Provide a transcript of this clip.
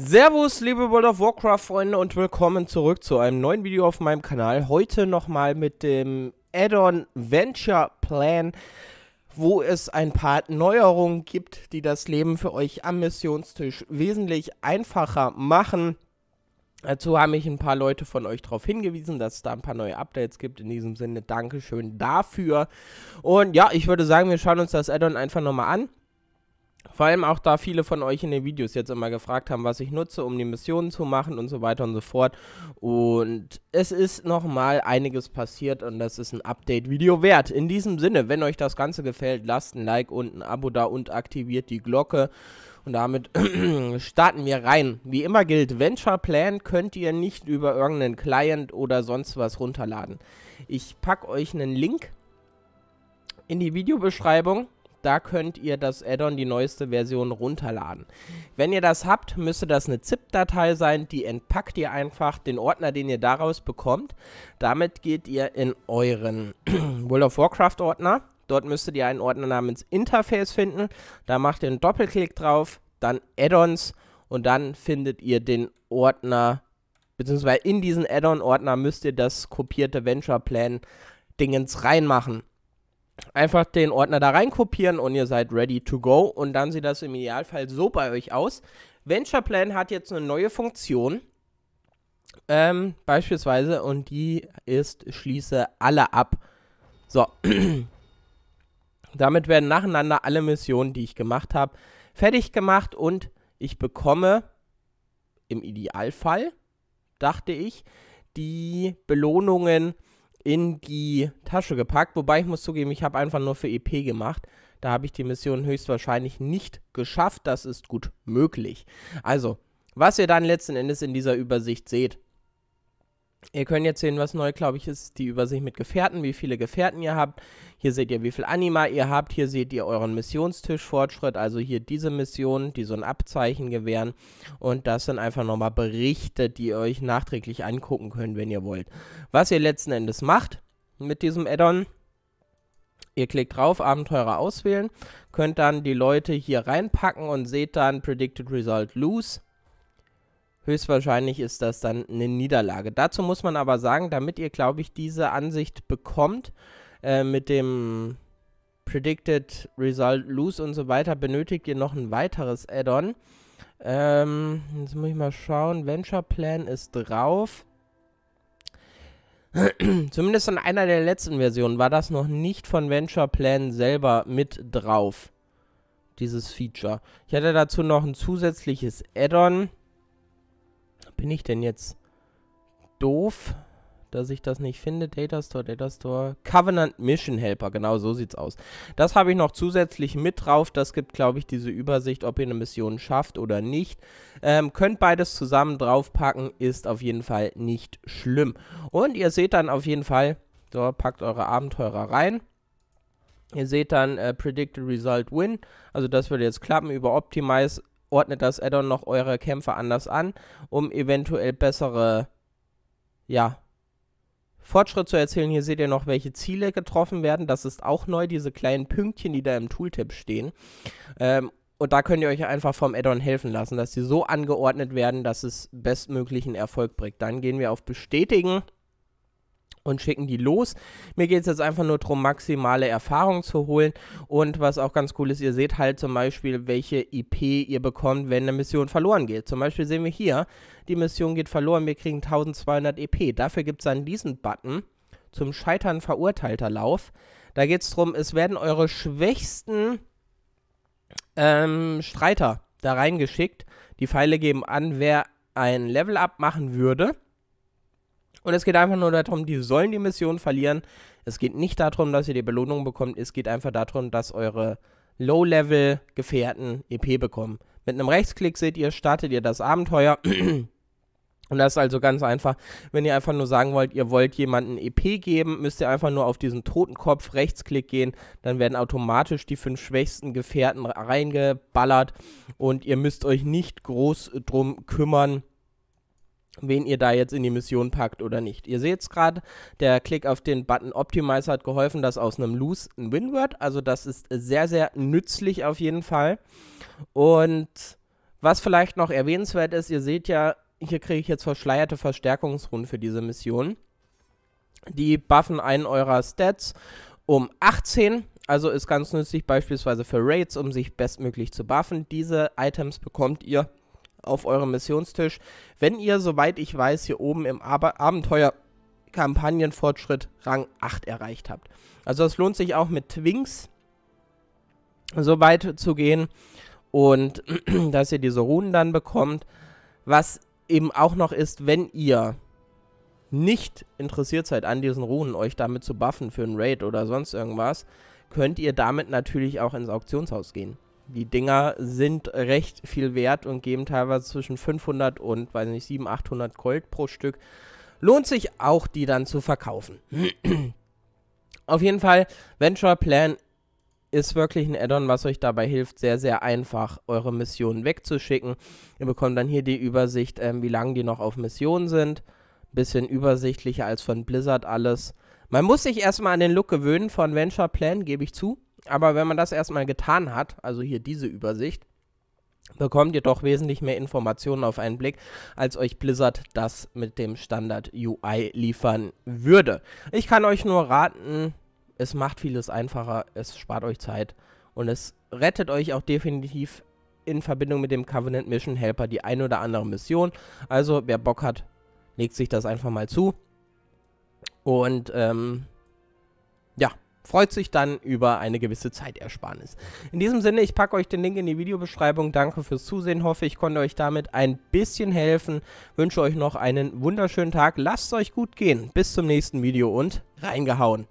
Servus, liebe World of Warcraft-Freunde und willkommen zurück zu einem neuen Video auf meinem Kanal. Heute nochmal mit dem Add-on Venture Plan, wo es ein paar Neuerungen gibt, die das Leben für euch am Missionstisch wesentlich einfacher machen. Dazu haben mich ein paar Leute von euch darauf hingewiesen, dass es da ein paar neue Updates gibt. In diesem Sinne, Dankeschön dafür. Und ja, ich würde sagen, wir schauen uns das Addon einfach nochmal an. Vor allem auch da viele von euch in den Videos jetzt immer gefragt haben, was ich nutze, um die Missionen zu machen und so weiter und so fort. Und es ist nochmal einiges passiert und das ist ein Update-Video wert. In diesem Sinne, wenn euch das Ganze gefällt, lasst ein Like und ein Abo da und aktiviert die Glocke. Und damit starten wir rein. Wie immer gilt, Venture Plan könnt ihr nicht über irgendeinen Client oder sonst was runterladen. Ich packe euch einen Link in die Videobeschreibung da könnt ihr das Addon, die neueste Version, runterladen. Wenn ihr das habt, müsste das eine ZIP-Datei sein, die entpackt ihr einfach den Ordner, den ihr daraus bekommt. Damit geht ihr in euren World of Warcraft-Ordner. Dort müsstet ihr einen Ordner namens Interface finden. Da macht ihr einen Doppelklick drauf, dann Addons und dann findet ihr den Ordner, beziehungsweise in diesen Addon-Ordner müsst ihr das kopierte Venture Plan Dingens reinmachen einfach den Ordner da reinkopieren und ihr seid ready to go. Und dann sieht das im Idealfall so bei euch aus. VenturePlan hat jetzt eine neue Funktion, ähm, beispielsweise, und die ist, schließe alle ab. So, damit werden nacheinander alle Missionen, die ich gemacht habe, fertig gemacht und ich bekomme im Idealfall, dachte ich, die Belohnungen in die Tasche gepackt. Wobei ich muss zugeben, ich habe einfach nur für EP gemacht. Da habe ich die Mission höchstwahrscheinlich nicht geschafft. Das ist gut möglich. Also, was ihr dann letzten Endes in dieser Übersicht seht, Ihr könnt jetzt sehen, was neu, glaube ich, ist die Übersicht mit Gefährten, wie viele Gefährten ihr habt. Hier seht ihr, wie viel Anima ihr habt. Hier seht ihr euren Missionstischfortschritt, also hier diese Missionen, die so ein Abzeichen gewähren. Und das sind einfach nochmal Berichte, die ihr euch nachträglich angucken könnt, wenn ihr wollt. Was ihr letzten Endes macht mit diesem Addon, ihr klickt drauf, Abenteurer auswählen, könnt dann die Leute hier reinpacken und seht dann Predicted Result Lose Höchstwahrscheinlich ist das dann eine Niederlage. Dazu muss man aber sagen, damit ihr, glaube ich, diese Ansicht bekommt äh, mit dem Predicted Result Lose und so weiter, benötigt ihr noch ein weiteres Add-on. Ähm, jetzt muss ich mal schauen. Venture Plan ist drauf. Zumindest in einer der letzten Versionen war das noch nicht von Venture Plan selber mit drauf. Dieses Feature. Ich hatte dazu noch ein zusätzliches Add-on. Bin ich denn jetzt doof, dass ich das nicht finde? Data Store, Data Store. Covenant Mission Helper, genau so sieht's aus. Das habe ich noch zusätzlich mit drauf. Das gibt, glaube ich, diese Übersicht, ob ihr eine Mission schafft oder nicht. Ähm, könnt beides zusammen draufpacken, ist auf jeden Fall nicht schlimm. Und ihr seht dann auf jeden Fall, so, packt eure Abenteurer rein. Ihr seht dann äh, Predicted Result Win. Also das würde jetzt klappen über Optimize ordnet das Addon noch eure Kämpfe anders an, um eventuell bessere, ja, Fortschritt zu erzielen. Hier seht ihr noch, welche Ziele getroffen werden. Das ist auch neu, diese kleinen Pünktchen, die da im Tooltip stehen. Ähm, und da könnt ihr euch einfach vom Addon helfen lassen, dass sie so angeordnet werden, dass es bestmöglichen Erfolg bringt. Dann gehen wir auf Bestätigen und schicken die los. Mir geht es jetzt einfach nur darum, maximale Erfahrung zu holen. Und was auch ganz cool ist, ihr seht halt zum Beispiel, welche IP ihr bekommt, wenn eine Mission verloren geht. Zum Beispiel sehen wir hier, die Mission geht verloren, wir kriegen 1200 EP. Dafür gibt es dann diesen Button zum Scheitern verurteilter Lauf. Da geht es darum, es werden eure schwächsten ähm, Streiter da reingeschickt. Die Pfeile geben an, wer ein Level-Up machen würde und es geht einfach nur darum, die sollen die Mission verlieren. Es geht nicht darum, dass ihr die Belohnung bekommt. Es geht einfach darum, dass eure Low-Level-Gefährten EP bekommen. Mit einem Rechtsklick seht ihr, startet ihr das Abenteuer. Und das ist also ganz einfach. Wenn ihr einfach nur sagen wollt, ihr wollt jemanden EP geben, müsst ihr einfach nur auf diesen Totenkopf rechtsklick gehen. Dann werden automatisch die fünf schwächsten Gefährten reingeballert. Und ihr müsst euch nicht groß drum kümmern, wen ihr da jetzt in die Mission packt oder nicht. Ihr seht es gerade, der Klick auf den Button Optimizer hat geholfen, dass aus einem Loose ein Win wird. Also das ist sehr, sehr nützlich auf jeden Fall. Und was vielleicht noch erwähnenswert ist, ihr seht ja, hier kriege ich jetzt verschleierte Verstärkungsrunden für diese Mission. Die buffen einen eurer Stats um 18, also ist ganz nützlich beispielsweise für Raids, um sich bestmöglich zu buffen. Diese Items bekommt ihr auf eurem Missionstisch, wenn ihr, soweit ich weiß, hier oben im Ab Abenteuer Kampagnenfortschritt Rang 8 erreicht habt. Also es lohnt sich auch mit Twinks so weit zu gehen und dass ihr diese Runen dann bekommt. Was eben auch noch ist, wenn ihr nicht interessiert seid an diesen Runen, euch damit zu buffen für einen Raid oder sonst irgendwas, könnt ihr damit natürlich auch ins Auktionshaus gehen die Dinger sind recht viel wert und geben teilweise zwischen 500 und, weiß nicht, 700, 800 Gold pro Stück. Lohnt sich auch, die dann zu verkaufen. Auf jeden Fall, Venture Plan ist wirklich ein Addon, was euch dabei hilft, sehr, sehr einfach eure Missionen wegzuschicken. Ihr bekommt dann hier die Übersicht, ähm, wie lange die noch auf Missionen sind. Bisschen übersichtlicher als von Blizzard alles. Man muss sich erstmal an den Look gewöhnen von Venture Plan, gebe ich zu. Aber wenn man das erstmal getan hat, also hier diese Übersicht, bekommt ihr doch wesentlich mehr Informationen auf einen Blick, als euch Blizzard das mit dem Standard UI liefern würde. Ich kann euch nur raten, es macht vieles einfacher, es spart euch Zeit und es rettet euch auch definitiv in Verbindung mit dem Covenant Mission Helper die ein oder andere Mission. Also wer Bock hat, legt sich das einfach mal zu. Und ähm, ja, freut sich dann über eine gewisse Zeitersparnis. In diesem Sinne, ich packe euch den Link in die Videobeschreibung. Danke fürs Zusehen. Hoffe, ich konnte euch damit ein bisschen helfen. Wünsche euch noch einen wunderschönen Tag. Lasst es euch gut gehen. Bis zum nächsten Video und reingehauen.